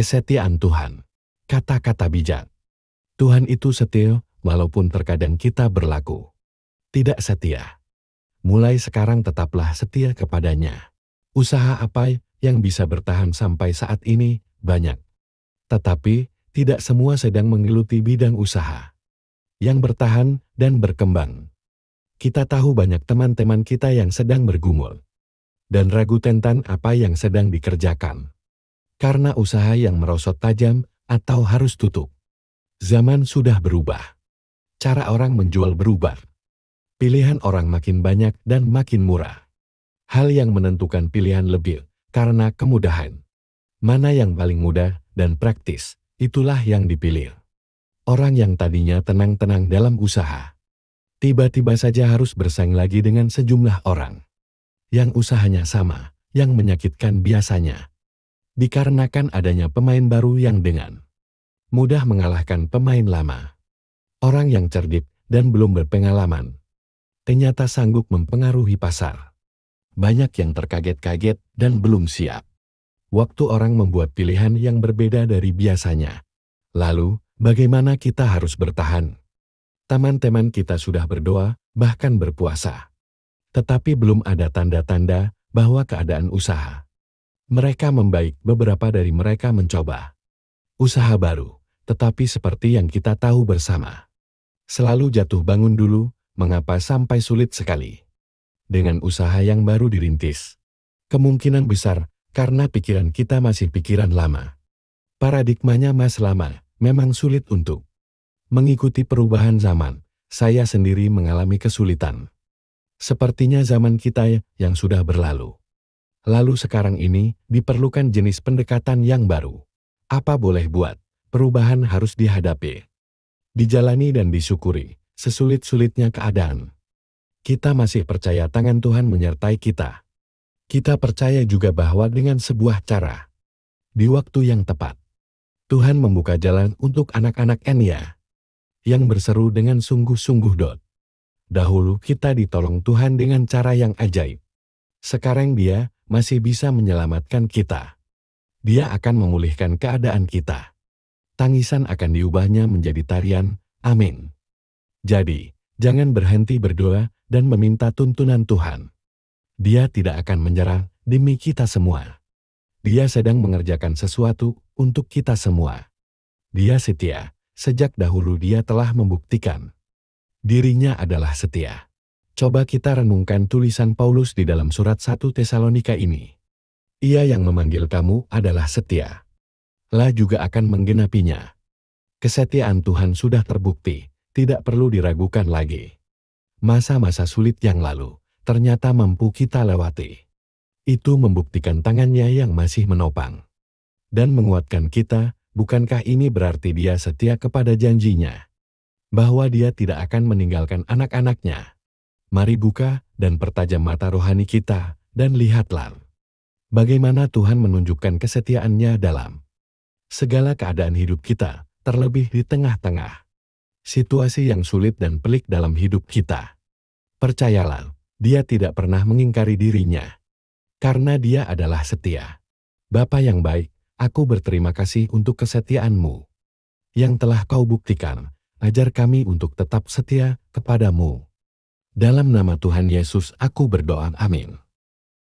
Kesetiaan Tuhan. Kata-kata bijak. Tuhan itu setia, walaupun terkadang kita berlaku tidak setia. Mulai sekarang tetaplah setia kepadanya. Usaha apa yang bisa bertahan sampai saat ini banyak. Tetapi, tidak semua sedang menggeluti bidang usaha yang bertahan dan berkembang. Kita tahu banyak teman-teman kita yang sedang bergumul dan ragu tentang apa yang sedang dikerjakan karena usaha yang merosot tajam atau harus tutup. Zaman sudah berubah. Cara orang menjual berubah. Pilihan orang makin banyak dan makin murah. Hal yang menentukan pilihan lebih karena kemudahan. Mana yang paling mudah dan praktis, itulah yang dipilih. Orang yang tadinya tenang-tenang dalam usaha, tiba-tiba saja harus bersaing lagi dengan sejumlah orang yang usahanya sama, yang menyakitkan biasanya dikarenakan adanya pemain baru yang dengan mudah mengalahkan pemain lama. Orang yang cerdik dan belum berpengalaman ternyata sanggup mempengaruhi pasar. Banyak yang terkaget-kaget dan belum siap. Waktu orang membuat pilihan yang berbeda dari biasanya. Lalu, bagaimana kita harus bertahan? Teman-teman kita sudah berdoa, bahkan berpuasa. Tetapi belum ada tanda-tanda bahwa keadaan usaha mereka membaik, beberapa dari mereka mencoba usaha baru, tetapi seperti yang kita tahu bersama, selalu jatuh bangun dulu, mengapa sampai sulit sekali. Dengan usaha yang baru dirintis, kemungkinan besar karena pikiran kita masih pikiran lama. Paradigmanya mas lama, memang sulit untuk mengikuti perubahan zaman. Saya sendiri mengalami kesulitan. Sepertinya zaman kita yang sudah berlalu Lalu sekarang ini, diperlukan jenis pendekatan yang baru. Apa boleh buat, perubahan harus dihadapi. Dijalani dan disyukuri, sesulit-sulitnya keadaan. Kita masih percaya tangan Tuhan menyertai kita. Kita percaya juga bahwa dengan sebuah cara, di waktu yang tepat, Tuhan membuka jalan untuk anak-anak Enya yang berseru dengan sungguh-sungguh dot. Dahulu kita ditolong Tuhan dengan cara yang ajaib. Sekarang dia masih bisa menyelamatkan kita. Dia akan memulihkan keadaan kita. Tangisan akan diubahnya menjadi tarian, amin. Jadi, jangan berhenti berdoa dan meminta tuntunan Tuhan. Dia tidak akan menyerah demi kita semua. Dia sedang mengerjakan sesuatu untuk kita semua. Dia setia, sejak dahulu dia telah membuktikan dirinya adalah setia. Coba kita renungkan tulisan Paulus di dalam surat 1 Tesalonika ini. Ia yang memanggil kamu adalah setia. Lah juga akan menggenapinya. Kesetiaan Tuhan sudah terbukti, tidak perlu diragukan lagi. Masa-masa sulit yang lalu, ternyata mampu kita lewati. Itu membuktikan tangannya yang masih menopang. Dan menguatkan kita, bukankah ini berarti dia setia kepada janjinya? Bahwa dia tidak akan meninggalkan anak-anaknya mari buka dan pertajam mata rohani kita, dan lihatlah bagaimana Tuhan menunjukkan kesetiaannya dalam segala keadaan hidup kita, terlebih di tengah-tengah situasi yang sulit dan pelik dalam hidup kita. Percayalah, dia tidak pernah mengingkari dirinya, karena dia adalah setia. Bapa yang baik, aku berterima kasih untuk kesetiaanmu yang telah kau buktikan. Ajar kami untuk tetap setia kepadamu. Dalam nama Tuhan Yesus aku berdoa. Amin.